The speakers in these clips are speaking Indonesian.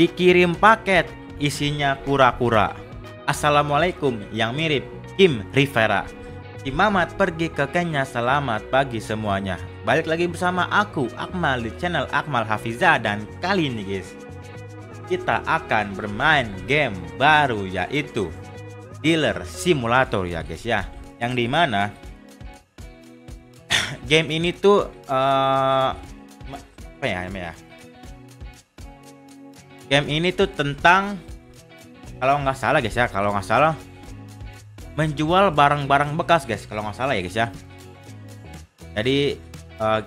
dikirim paket isinya kura-kura. Assalamualaikum yang mirip Kim Rivera. Si Mamat pergi ke Kenya selamat pagi semuanya. Balik lagi bersama aku Akmal di channel Akmal Hafizah dan kali ini guys kita akan bermain game baru yaitu Dealer Simulator ya guys ya. Yang dimana game ini tuh uh, apa ya ya? game ini tuh tentang kalau nggak salah guys ya kalau nggak salah menjual barang-barang bekas guys kalau nggak salah ya guys ya jadi uh,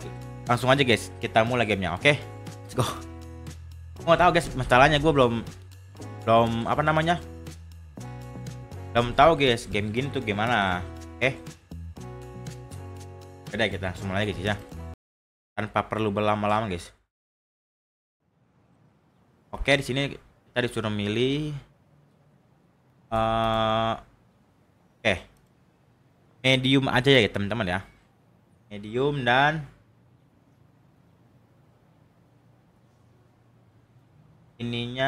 langsung aja guys kita mulai gamenya oke okay? let's go gue nggak tahu guys masalahnya gue belum belum apa namanya belum tahu guys game gini tuh gimana oke okay? beda kita langsung mulai guys ya tanpa perlu berlama-lama guys Oke, di sini kita disuruh milih uh, oke. Okay. Medium aja ya, teman-teman ya. Medium dan ininya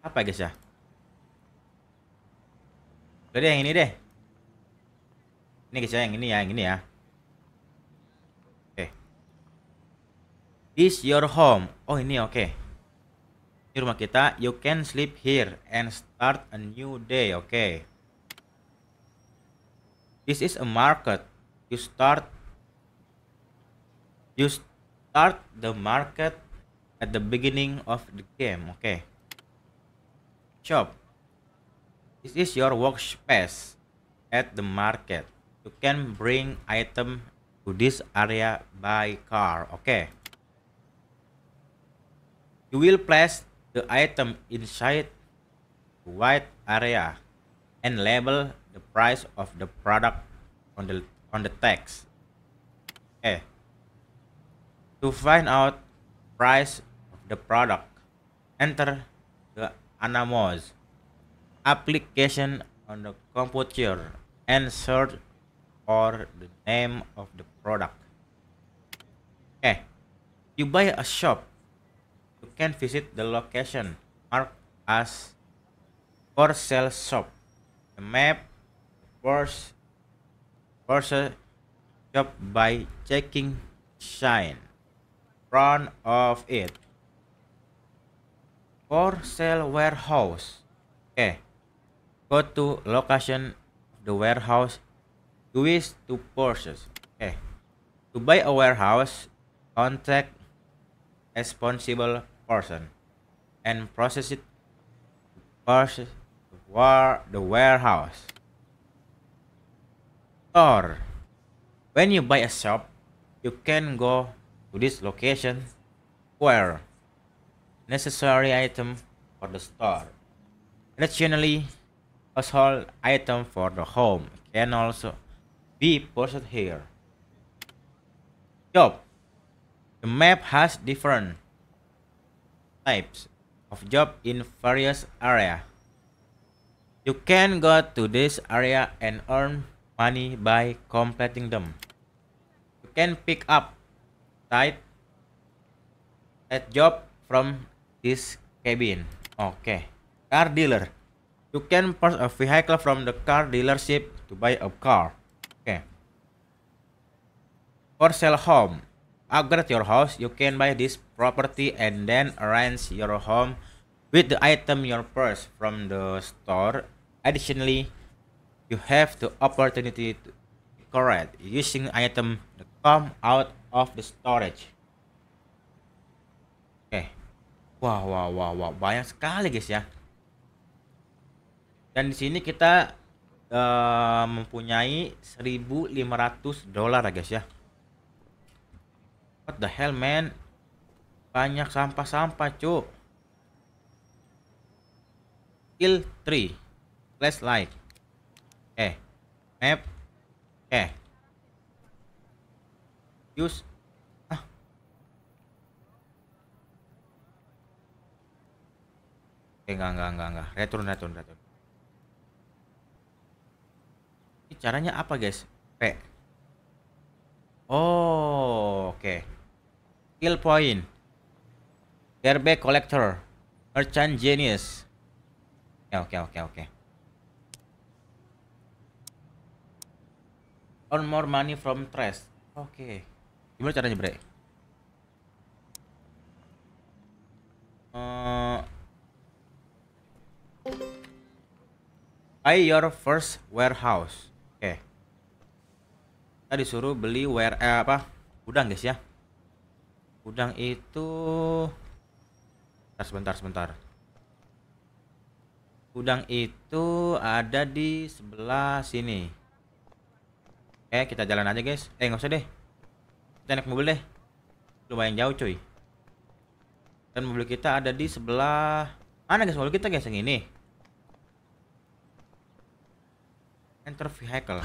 apa ya, guys ya? Udah yang ini deh. Ini guys ya, yang ini ya, yang ini ya. Is your home? Oh ini oke. Okay. Ini rumah kita. You can sleep here and start a new day. Oke. Okay. This is a market. You start. You start the market at the beginning of the game. Oke. Okay. Shop. This is your workspace at the market. You can bring item to this area by car. Oke. Okay. You will place the item inside the white area and label the price of the product on the on the text. Okay. To find out price of the product, enter the Anamos application on the computer and search for the name of the product. Okay. You buy a shop can visit the location marked as for sale shop. The map was for shop by checking sign front of it. For sale warehouse. Okay. Go to location the warehouse you wish to purchase. Okay. To buy a warehouse, contact responsible person and process it versus the warehouse. Or when you buy a shop, you can go to this location where necessary item for the store. Additionally, household item for the home can also be posted here. Job The map has different types of job in various area. You can go to this area and earn money by completing them. You can pick up type at job from this cabin. Okay. Car dealer. You can purchase a vehicle from the car dealership to buy a car. Okay. For sale home upgrade your house, you can buy this property and then arrange your home with the item your purchase from the store. Additionally, you have the opportunity to correct using item that come out of the storage. Oke. Okay. Wow, wow, wow, wow. Banyak sekali guys ya. Dan di sini kita uh, mempunyai 1500 dolar guys ya. What the hell man? Banyak sampah-sampah cuk. Kill 3. less life. Eh. Map. Eh. Use. Ah. Eh okay, enggak enggak enggak. Return return return. caranya apa guys? P. Oh, oke. Okay. Skill point. Garbage collector. Merchant genius. Oke, ya, oke, oke, oke. Earn more money from trash. Oke. Gimana caranya, Bre? Uh, buy your first warehouse. Oke. Okay. Kita disuruh beli ware eh, apa? Gudang, guys ya. Udang itu sebentar sebentar. Udang itu ada di sebelah sini. Oke, kita jalan aja, guys. Eh, nggak usah deh. Kita naik mobil deh. Lumayan jauh, cuy. Dan mobil kita ada di sebelah mana, guys? Mobil kita, guys, yang ini. Enter vehicle.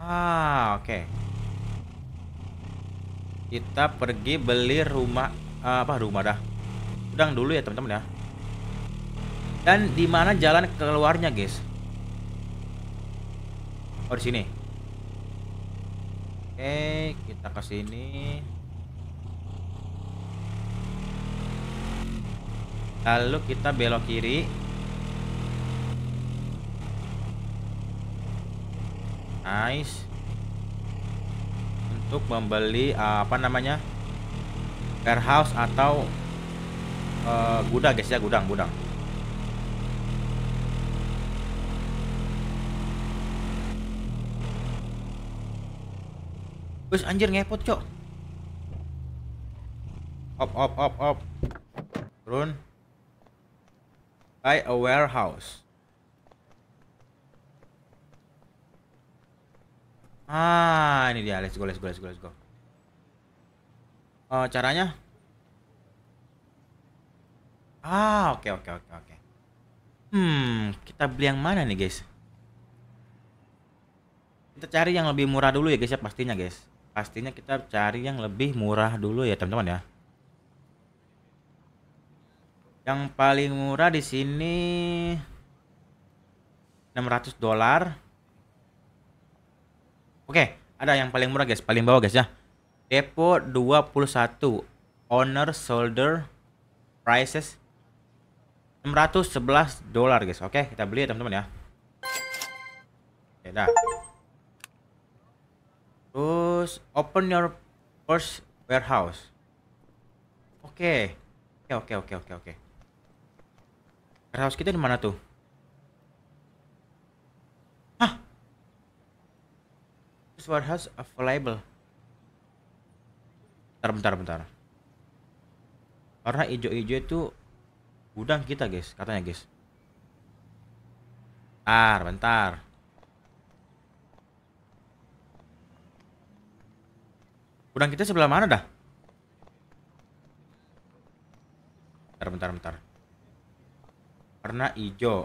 Ah, oke. Okay kita pergi beli rumah eh, apa rumah dah udang dulu ya teman-teman ya dan di mana jalan keluarnya guys oh di sini oke kita ke sini lalu kita belok kiri nice untuk membeli uh, apa namanya warehouse atau uh, gudang guys ya gudang gudang Terus anjir ngepot cok Op op op op Turun Buy a warehouse Ah, ini dia. Let's go, let's go, let's go, let's go. Uh, caranya? Ah, oke, okay, oke, okay, oke, okay, oke. Okay. Hmm, kita beli yang mana nih, guys? Kita cari yang lebih murah dulu ya, guys ya, pastinya, guys. Pastinya kita cari yang lebih murah dulu ya, teman-teman ya. Yang paling murah di sini 600 dolar. Oke, ada yang paling murah guys, paling bawah guys ya. Depo 21 owner solder prices 611 dolar guys. Oke, kita beli ya teman-teman ya. okay, dah. Terus open your first warehouse. Oke. Oke, oke, oke, oke, oke. Warehouse kita di mana tuh? Chips warehouse available. Bentar, bentar, bentar. Warna hijau-hijau itu gudang kita, guys, katanya, guys. Bentar, bentar. Gudang kita sebelah mana dah? Bentar, bentar, bentar. Warna hijau.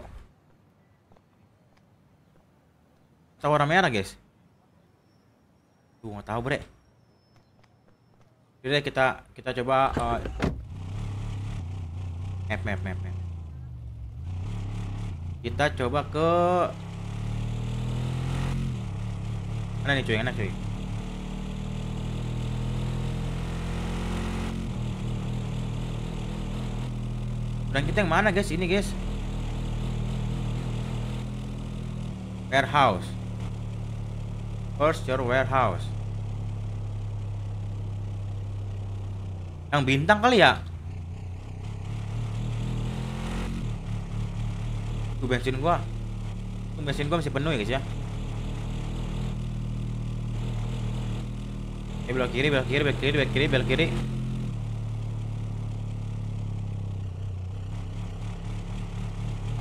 Atau warna merah, guys? gua nggak tahu bre jadi kita kita coba uh, map map map map kita coba ke mana nih cuy enak cuy dan kita yang mana guys ini guys warehouse first your warehouse Yang bintang kali ya? Tuh bensin gua. Tuh bensin gua masih penuh ya guys ya. Eh belok kiri, belok kiri, belok kiri, belok kiri, belok kiri.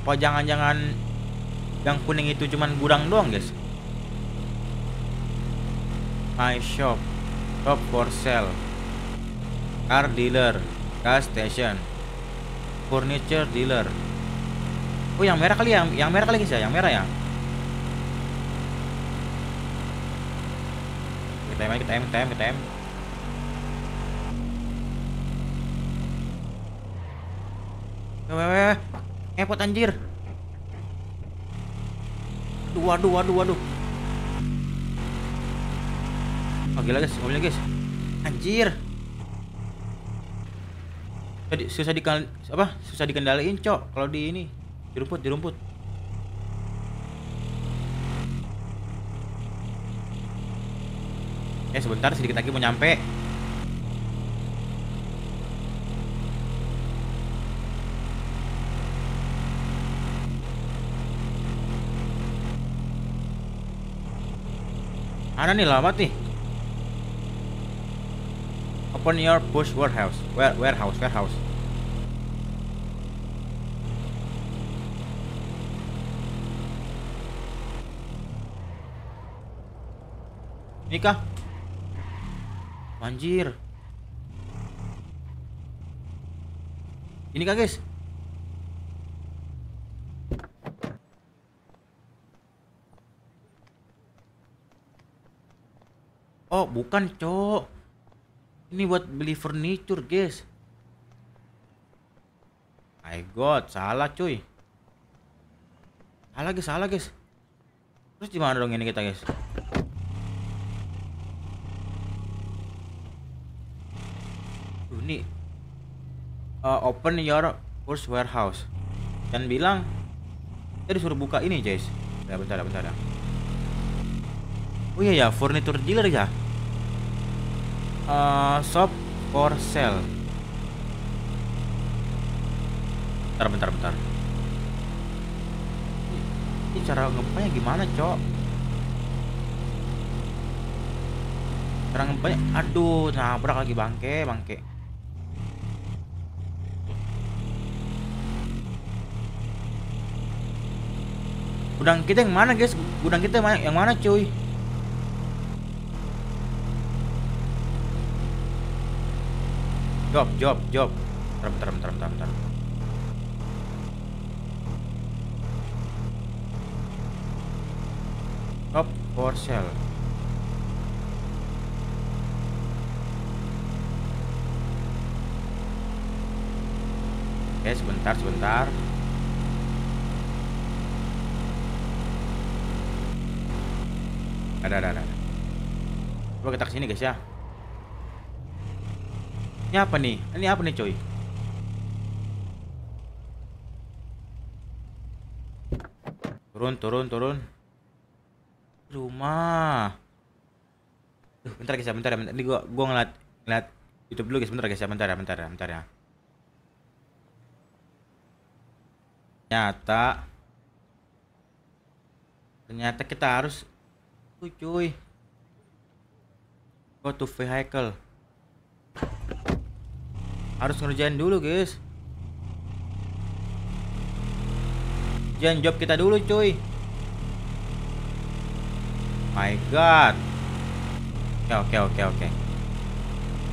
Apa jangan-jangan yang kuning itu cuman gudang doang guys? My shop, shop for sale car dealer, gas station, furniture dealer. Oh, yang merah kali yang yang merah kali guys ya, yang merah ya. Kita main, kita main, kita main, kita main. Eh, weh, ngepot anjir. Aduh, waduh, waduh, waduh. Oh, gila guys, mobilnya oh, guys. Anjir. Jadi susah di apa? Susah dikendaliin, Cok. Kalau di ini di rumput, di rumput. Eh sebentar sedikit lagi mau nyampe. Mana nih lama nih? Open your push warehouse. Where, warehouse, warehouse. Ini kah? Ini kah, guys? Oh, bukan, Cok. Ini buat beli furniture, guys. My god, salah cuy. Salah guys, salah guys. Terus gimana dong ini kita, guys? ini uh, open your first warehouse. Dan bilang kita disuruh buka ini, guys. Ya, bentar, bentar. bentar. Oh iya ya, furniture dealer ya uh, shop for sale bentar bentar bentar ini cara ngempanya gimana cok cara ngempanya aduh nabrak lagi bangke bangke gudang kita yang mana guys gudang kita yang mana cuy job job job terem terem terem terem terem up for sale Oke, okay, sebentar, sebentar. Ada, ada, ada. Coba kita kesini guys ya. Ini apa nih? Ini apa nih coy? Turun, turun, turun. Rumah. Duh, bentar guys ya, bentar ya. Bentar. Ini gua gua ngeliat ngeliat YouTube dulu guys, bentar guys ya, bentar ya, bentar ya, bentar ya. Ternyata Ternyata kita harus Tuh cuy Go to vehicle harus ngerjain dulu, guys. Jangan job kita dulu, cuy. My god. Oke, oke, oke, oke.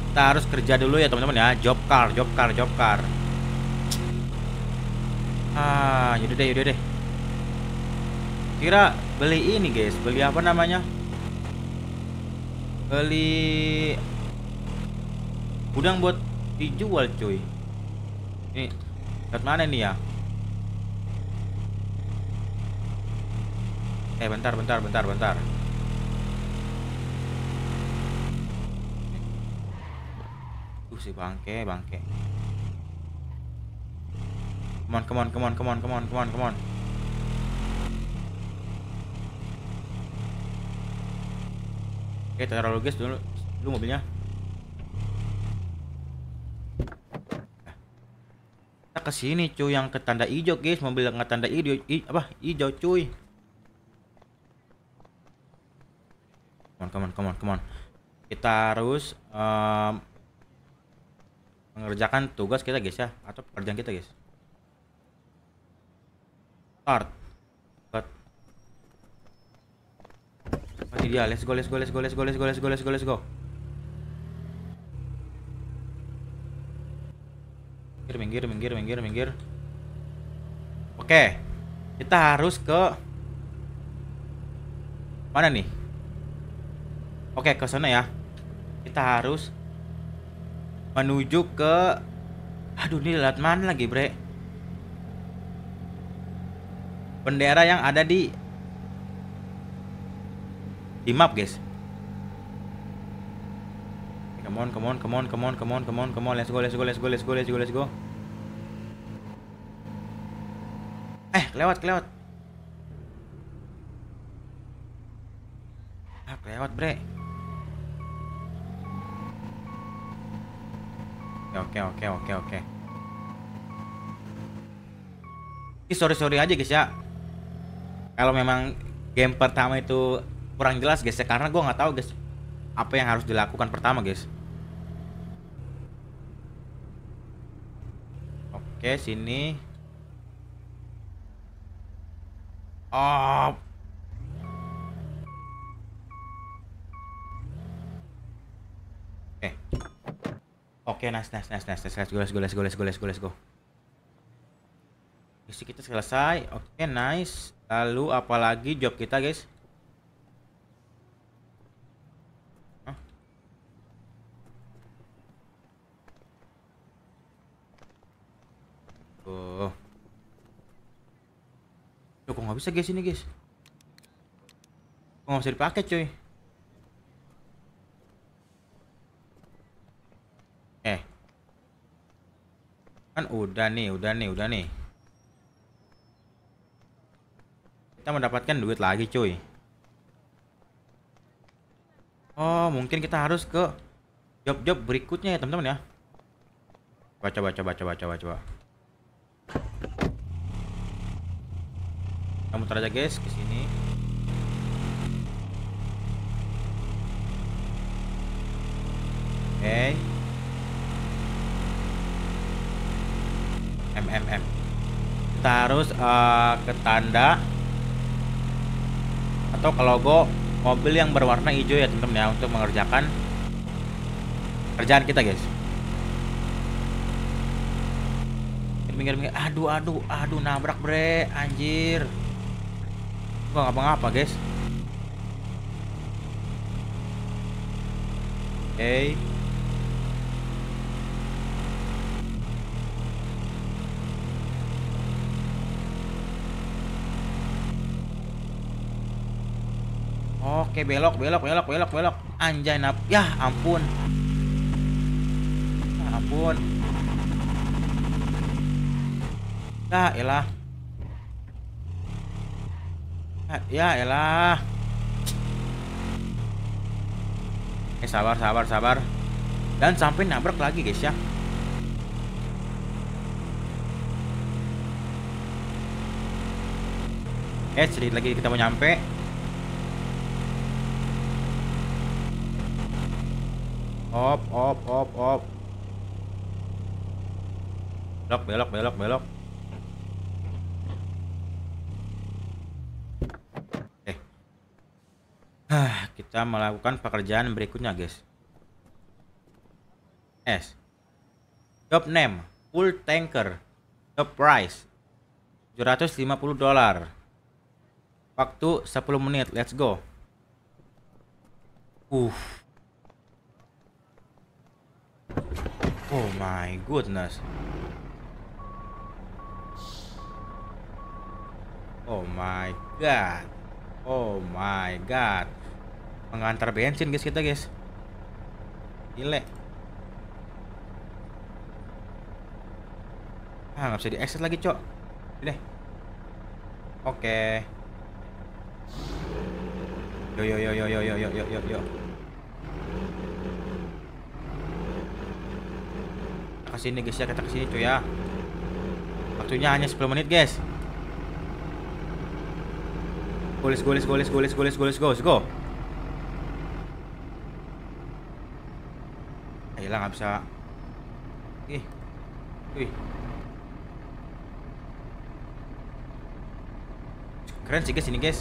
Kita harus kerja dulu ya, teman-teman ya. Job car, job car, job car. Ah, yaudah deh, yaudah deh. Kira beli ini, guys. Beli apa namanya? Beli udang buat dijual cuy ini lihat mana nih ya eh bentar bentar bentar bentar Tuh si bangke bangke come on come on come on come on come on come on oke taruh logis dulu dulu mobilnya ke sini cuy yang ke tanda hijau guys mobil yang ke tanda hijau apa hijau cuy come on come on come on come on kita harus um, mengerjakan tugas kita guys ya atau pekerjaan kita guys start go, let's go, let's go let's go let's go let's go let's go let's go let's go let's go, let's go. minggir minggir minggir minggir minggir oke kita harus ke mana nih oke ke sana ya kita harus menuju ke aduh ini lewat mana lagi bre bendera yang ada di di map guys come on come on come on come on come on come on come on let's go let's go let's go let's go let's go let's go Eh, lewat lewat Ah, lewat bre. Ya, oke, oke, oke, oke. Ini sorry-sorry aja, guys, ya. Kalau memang game pertama itu kurang jelas, guys, ya. Karena gue nggak tahu, guys, apa yang harus dilakukan pertama, guys. Oke, sini. Ah. Eh. Oke. Okay. Oke, okay, nice, nice, nice, nice, nice. Let's go, let's go, let's go, let's go, let's go. Let's go. Isi kita selesai. Oke, okay, nice. Lalu apalagi job kita, guys? nggak bisa guys ini guys nggak bisa dipakai cuy eh kan udah nih udah nih udah nih kita mendapatkan duit lagi cuy oh mungkin kita harus ke job-job berikutnya ya teman-teman ya coba coba coba coba coba coba kita muter aja guys ke sini oke okay. MMM kita harus uh, ke tanda atau ke logo mobil yang berwarna hijau ya teman-teman ya untuk mengerjakan kerjaan kita guys minggir minggir aduh aduh aduh nabrak bre anjir nggak ngapa-ngapa guys oke okay. Oke belok belok belok belok belok anjay nap ya ampun ya ampun ya elah Ah, ya elah. Eh sabar sabar sabar. Dan sampai nabrak lagi guys ya. Eh sedikit lagi kita mau nyampe. Op op op op. Belok belok belok belok. kita melakukan pekerjaan berikutnya guys S job name full tanker job price 750 dolar waktu 10 menit let's go uh oh my goodness oh my god oh my god Mengantar bensin guys kita guys gile ah nggak bisa di exit lagi cok deh oke okay. yo yo yo yo yo yo yo yo yo kesini guys ya kita kesini cuy ya waktunya hanya 10 menit guys Gulis gulis gulis gulis gulis gulis gulis go, let's go. nggak bisa ih wih keren sih guys ini guys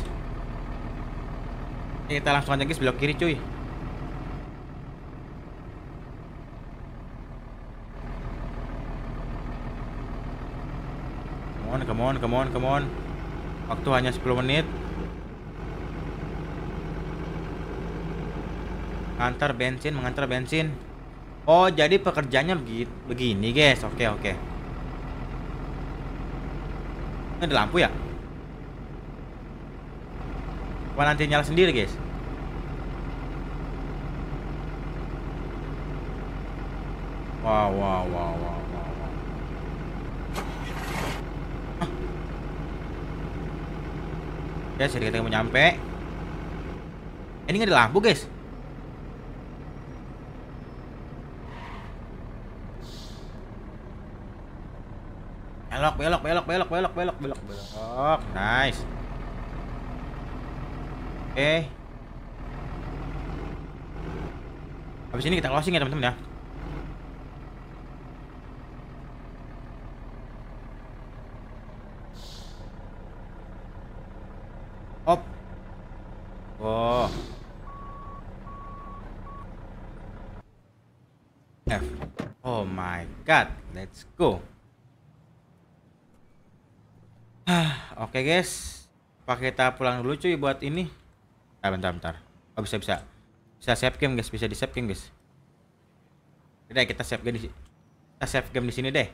ini kita langsung aja guys belok kiri cuy come on come on come on come on waktu hanya 10 menit antar bensin mengantar bensin Oh, jadi pekerjaannya begini, guys. Oke, oke. Ini ada lampu ya? Wah nanti nyala sendiri, guys? Wow, wow, wow, wow, wow. Ah. Guys, sedikit lagi mau nyampe. Ini nggak ada lampu, guys. Belok, belok, belok, belok, belok, belok, belok, belok. Nice. Oke. Okay. Habis ini kita closing ya, teman-teman ya. Op. Oh. F. Oh my god, let's go. Oke guys, pakai kita pulang dulu cuy buat ini. Ah bentar, bentar. Oh bisa bisa. Bisa save game guys, bisa di save game guys. Udah kita save game di kita save game di sini deh.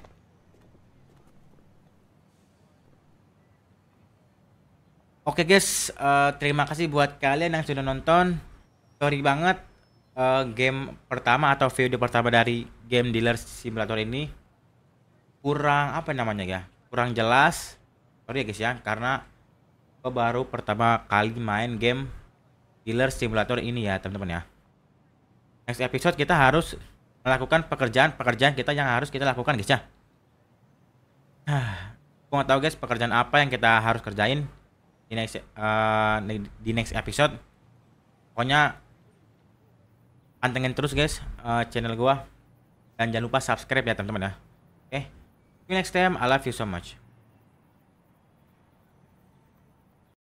Oke guys, uh, terima kasih buat kalian yang sudah nonton. Sorry banget uh, game pertama atau video pertama dari game dealer simulator ini kurang apa namanya ya? Kurang jelas sorry ya guys ya karena gue baru pertama kali main game dealer simulator ini ya teman-teman ya next episode kita harus melakukan pekerjaan-pekerjaan kita yang harus kita lakukan guys ya gue gak tau guys pekerjaan apa yang kita harus kerjain di next uh, di next episode pokoknya pantengin terus guys uh, channel gua dan jangan lupa subscribe ya teman-teman ya oke okay. next time I love you so much